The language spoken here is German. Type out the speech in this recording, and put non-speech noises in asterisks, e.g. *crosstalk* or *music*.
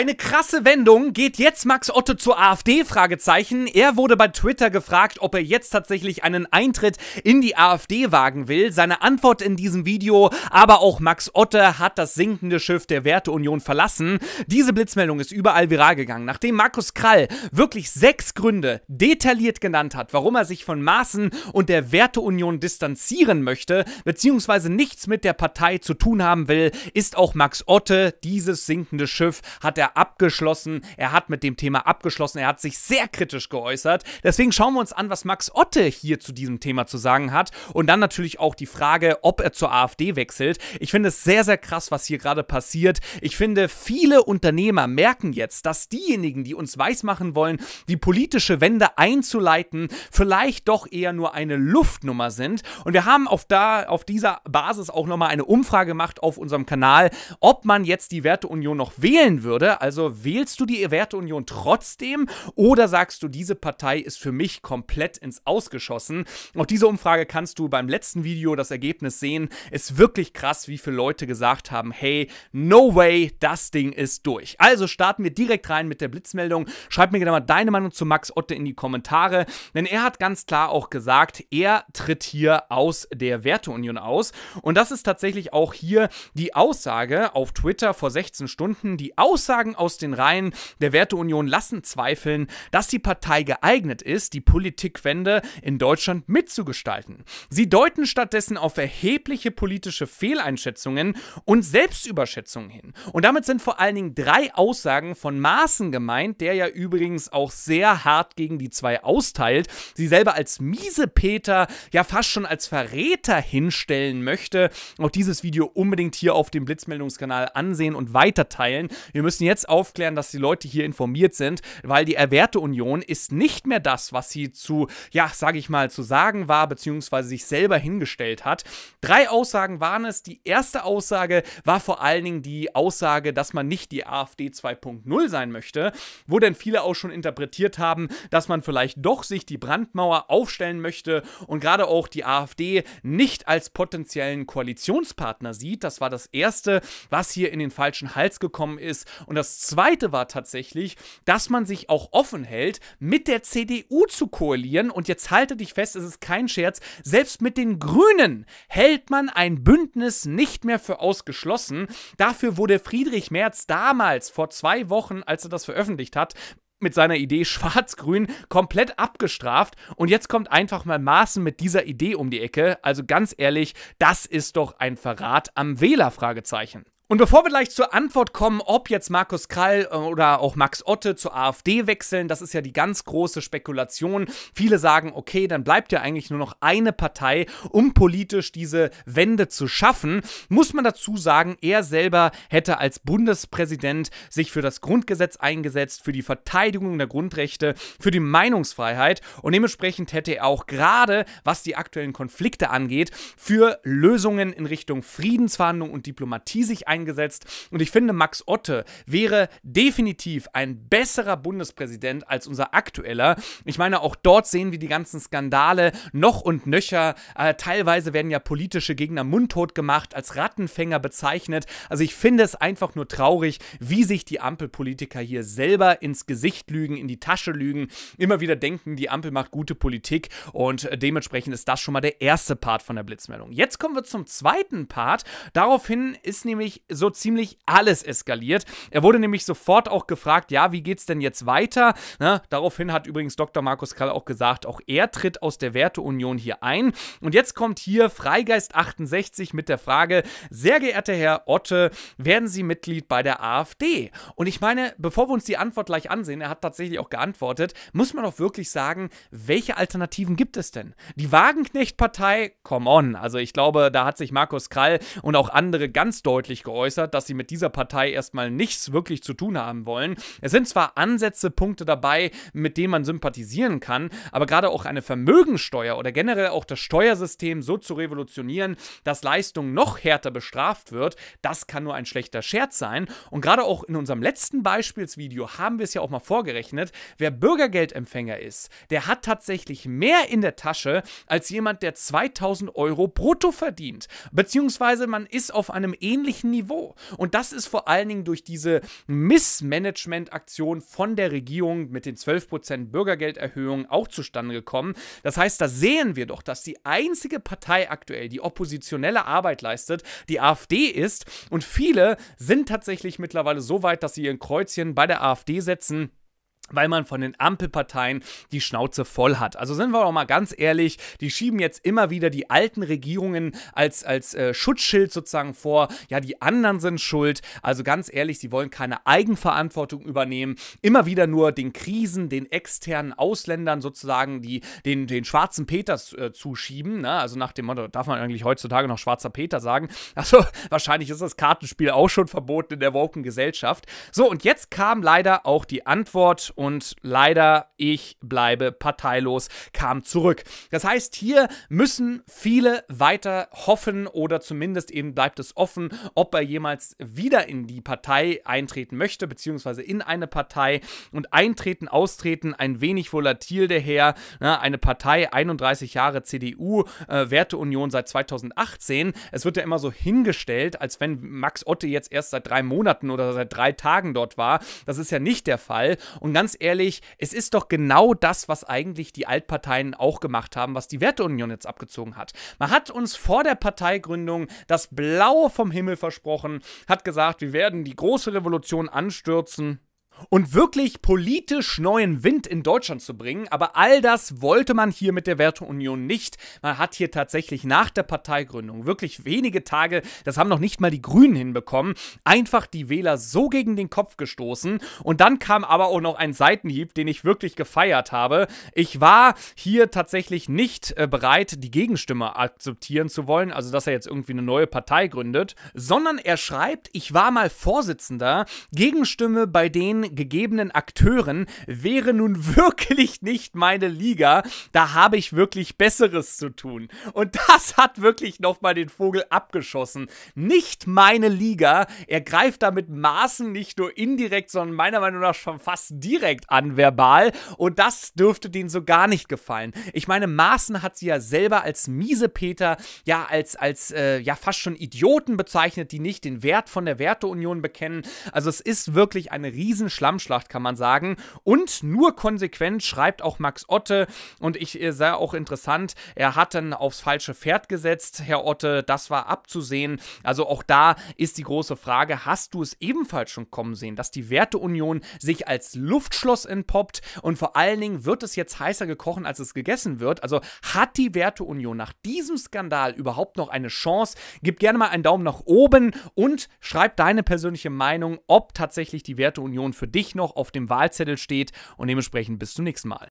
Eine krasse Wendung. Geht jetzt Max Otte zur AfD? Fragezeichen. Er wurde bei Twitter gefragt, ob er jetzt tatsächlich einen Eintritt in die AfD wagen will. Seine Antwort in diesem Video, aber auch Max Otte hat das sinkende Schiff der Werteunion verlassen. Diese Blitzmeldung ist überall viral gegangen. Nachdem Markus Krall wirklich sechs Gründe detailliert genannt hat, warum er sich von Maßen und der Werteunion distanzieren möchte, beziehungsweise nichts mit der Partei zu tun haben will, ist auch Max Otte, dieses sinkende Schiff, hat er abgeschlossen, er hat mit dem Thema abgeschlossen, er hat sich sehr kritisch geäußert. Deswegen schauen wir uns an, was Max Otte hier zu diesem Thema zu sagen hat und dann natürlich auch die Frage, ob er zur AfD wechselt. Ich finde es sehr, sehr krass, was hier gerade passiert. Ich finde, viele Unternehmer merken jetzt, dass diejenigen, die uns weismachen wollen, die politische Wende einzuleiten, vielleicht doch eher nur eine Luftnummer sind. Und wir haben auf, da, auf dieser Basis auch nochmal eine Umfrage gemacht auf unserem Kanal, ob man jetzt die Werteunion noch wählen würde. Also wählst du die Werteunion trotzdem oder sagst du, diese Partei ist für mich komplett ins Ausgeschossen? Auch diese Umfrage kannst du beim letzten Video das Ergebnis sehen. Ist wirklich krass, wie viele Leute gesagt haben, hey, no way, das Ding ist durch. Also starten wir direkt rein mit der Blitzmeldung. Schreib mir gerne mal deine Meinung zu Max Otte in die Kommentare, denn er hat ganz klar auch gesagt, er tritt hier aus der Werteunion aus. Und das ist tatsächlich auch hier die Aussage auf Twitter vor 16 Stunden. Die Aussage Aussagen aus den Reihen der Werteunion lassen zweifeln, dass die Partei geeignet ist, die Politikwende in Deutschland mitzugestalten. Sie deuten stattdessen auf erhebliche politische Fehleinschätzungen und Selbstüberschätzungen hin. Und damit sind vor allen Dingen drei Aussagen von Maaßen gemeint, der ja übrigens auch sehr hart gegen die zwei austeilt, sie selber als Miesepeter, ja fast schon als Verräter hinstellen möchte. Auch dieses Video unbedingt hier auf dem Blitzmeldungskanal ansehen und weiterteilen. Wir müssen jetzt jetzt aufklären, dass die Leute hier informiert sind, weil die Erwerteunion ist nicht mehr das, was sie zu, ja, sage ich mal, zu sagen war, beziehungsweise sich selber hingestellt hat. Drei Aussagen waren es. Die erste Aussage war vor allen Dingen die Aussage, dass man nicht die AfD 2.0 sein möchte, wo denn viele auch schon interpretiert haben, dass man vielleicht doch sich die Brandmauer aufstellen möchte und gerade auch die AfD nicht als potenziellen Koalitionspartner sieht. Das war das Erste, was hier in den falschen Hals gekommen ist. Und das das Zweite war tatsächlich, dass man sich auch offen hält, mit der CDU zu koalieren. Und jetzt halte dich fest, es ist kein Scherz, selbst mit den Grünen hält man ein Bündnis nicht mehr für ausgeschlossen. Dafür wurde Friedrich Merz damals, vor zwei Wochen, als er das veröffentlicht hat, mit seiner Idee *laughs* Schwarz-Grün komplett abgestraft und jetzt kommt einfach mal Maßen mit dieser Idee um die Ecke. Also ganz ehrlich, das ist doch ein Verrat am Wähler? Fragezeichen. Und bevor wir gleich zur Antwort kommen, ob jetzt Markus Krall äh, oder auch Max Otte zur AfD wechseln, das ist ja die ganz große Spekulation. Viele sagen, okay, dann bleibt ja eigentlich nur noch eine Partei, um politisch diese Wende zu schaffen. Muss man dazu sagen, er selber hätte als Bundespräsident sich für das Grundgesetz eingesetzt, für die Verteidigung der Grundrechte, für die Meinungsfreiheit und dementsprechend hätte er auch gerade, was die aktuellen Konflikte angeht, für Lösungen in Richtung Friedensverhandlungen und Diplomatie sich eingesetzt eingesetzt. Und ich finde, Max Otte wäre definitiv ein besserer Bundespräsident als unser aktueller. Ich meine, auch dort sehen wir die ganzen Skandale noch und nöcher. Äh, teilweise werden ja politische Gegner mundtot gemacht, als Rattenfänger bezeichnet. Also ich finde es einfach nur traurig, wie sich die Ampelpolitiker hier selber ins Gesicht lügen, in die Tasche lügen, immer wieder denken, die Ampel macht gute Politik und äh, dementsprechend ist das schon mal der erste Part von der Blitzmeldung. Jetzt kommen wir zum zweiten Part. Daraufhin ist nämlich so ziemlich alles eskaliert. Er wurde nämlich sofort auch gefragt, ja, wie geht's denn jetzt weiter? Na, ne? daraufhin hat übrigens Dr. Markus Krall auch gesagt, auch er tritt aus der Werteunion hier ein. Und jetzt kommt hier Freigeist 68 mit der Frage, sehr geehrter Herr Otte, werden Sie Mitglied bei der AfD? Und ich meine, bevor wir uns die Antwort gleich ansehen, er hat tatsächlich auch geantwortet, muss man doch wirklich sagen, welche Alternativen gibt es denn? Die Wagenknecht-Partei, come on. Also ich glaube, da hat sich Markus Krall und auch andere ganz deutlich geäußert geäußert, dass sie mit dieser Partei erstmal nichts wirklich zu tun haben wollen. Es sind zwar Ansätze, Punkte dabei, mit denen man sympathisieren kann, aber gerade auch eine Vermögensteuer oder generell auch das Steuersystem so zu revolutionieren, dass Leistung noch härter bestraft wird, das kann nur ein schlechter Scherz sein. Und gerade auch in unserem letzten Beispielsvideo haben wir es ja auch mal vorgerechnet, wer Bürgergeldempfänger ist, der hat tatsächlich mehr in der Tasche als jemand, der 2000 Euro brutto verdient. Beziehungsweise man ist auf einem ähnlichen Niveau Niveau. Und das ist vor allen Dingen durch diese Missmanagement-Aktion von der Regierung mit den 12% Bürgergelderhöhungen auch zustande gekommen. Das heißt, da sehen wir doch, dass die einzige Partei aktuell, die oppositionelle Arbeit leistet, die AfD ist. Und viele sind tatsächlich mittlerweile so weit, dass sie ihr Kreuzchen bei der AfD setzen weil man von den Ampelparteien die Schnauze voll hat. Also sind wir doch mal ganz ehrlich, die schieben jetzt immer wieder die alten Regierungen als, als äh, Schutzschild sozusagen vor. Ja, die anderen sind schuld. Also ganz ehrlich, sie wollen keine Eigenverantwortung übernehmen. Immer wieder nur den Krisen, den externen Ausländern sozusagen die, den, den schwarzen Peters äh, zuschieben. Ne? Also nach dem Motto, darf man eigentlich heutzutage noch schwarzer Peter sagen? *laughs* Also wahrscheinlich ist das Kartenspiel auch schon verboten in der woken Gesellschaft. So, und jetzt kam leider auch die Antwort und leider ich bleibe parteilos kam zurück. Das heißt, hier müssen viele weiter hoffen oder zumindest eben bleibt es offen, ob er jemals wieder in die Partei eintreten möchte, beziehungsweise in eine Partei und eintreten, austreten, ein wenig volatil der Herr, ne, eine Partei, 31 Jahre CDU, äh, Werteunion seit 2018. Es wird ja immer so hingestellt, als wenn Max Otte jetzt erst seit drei Monaten oder seit drei Tagen dort war. Das ist ja nicht der Fall und ganz ganz ehrlich, es ist doch genau das, was eigentlich die Altparteien auch gemacht haben, was die Werteunion jetzt abgezogen hat. Man hat uns vor der Parteigründung das Blaue vom Himmel versprochen, hat gesagt, wir werden die große Revolution anstürzen und wirklich politisch neuen Wind in Deutschland zu bringen. Aber all das wollte man hier mit der Werteunion nicht. Man hat hier tatsächlich nach der Parteigründung wirklich wenige Tage, das haben noch nicht mal die Grünen hinbekommen, einfach die Wähler so gegen den Kopf gestoßen. Und dann kam aber auch noch ein Seitenhieb, den ich wirklich gefeiert habe. Ich war hier tatsächlich nicht äh, bereit, die Gegenstimme akzeptieren zu wollen, also dass er jetzt irgendwie eine neue Partei gründet, sondern er schreibt, ich war mal Vorsitzender, Gegenstimme bei denen gegebenen Akteuren wäre nun *laughs* wirklich nicht meine Liga. Da habe ich wirklich Besseres zu tun. Und das hat wirklich nochmal den Vogel abgeschossen. Nicht meine Liga. Er greift damit Maßen nicht nur indirekt, sondern meiner Meinung nach schon fast direkt an, verbal. Und das dürfte denen so gar nicht gefallen. Ich meine, Maßen hat sie ja selber als Miesepeter, ja, als, als äh, ja, fast schon Idioten bezeichnet, die nicht den Wert von der Werteunion bekennen. Also es ist wirklich eine Riesenschlacht Schlammschlacht, kann man sagen. Und nur konsequent schreibt auch Max Otte. Und ich äh, sah auch interessant, er hat dann aufs falsche Pferd gesetzt, Herr Otte. Das war abzusehen. Also auch da ist die große Frage, hast du es ebenfalls schon kommen sehen, dass die Werteunion sich als Luftschloss entpoppt? Und vor allen Dingen wird es jetzt heißer gekochen, als es gegessen wird. Also hat die Werteunion nach diesem Skandal überhaupt noch eine Chance? Gib gerne mal einen Daumen nach oben und schreib deine persönliche Meinung, ob tatsächlich die Werteunion für dich noch auf dem Wahlzettel steht und dementsprechend bis zum nächsten Mal.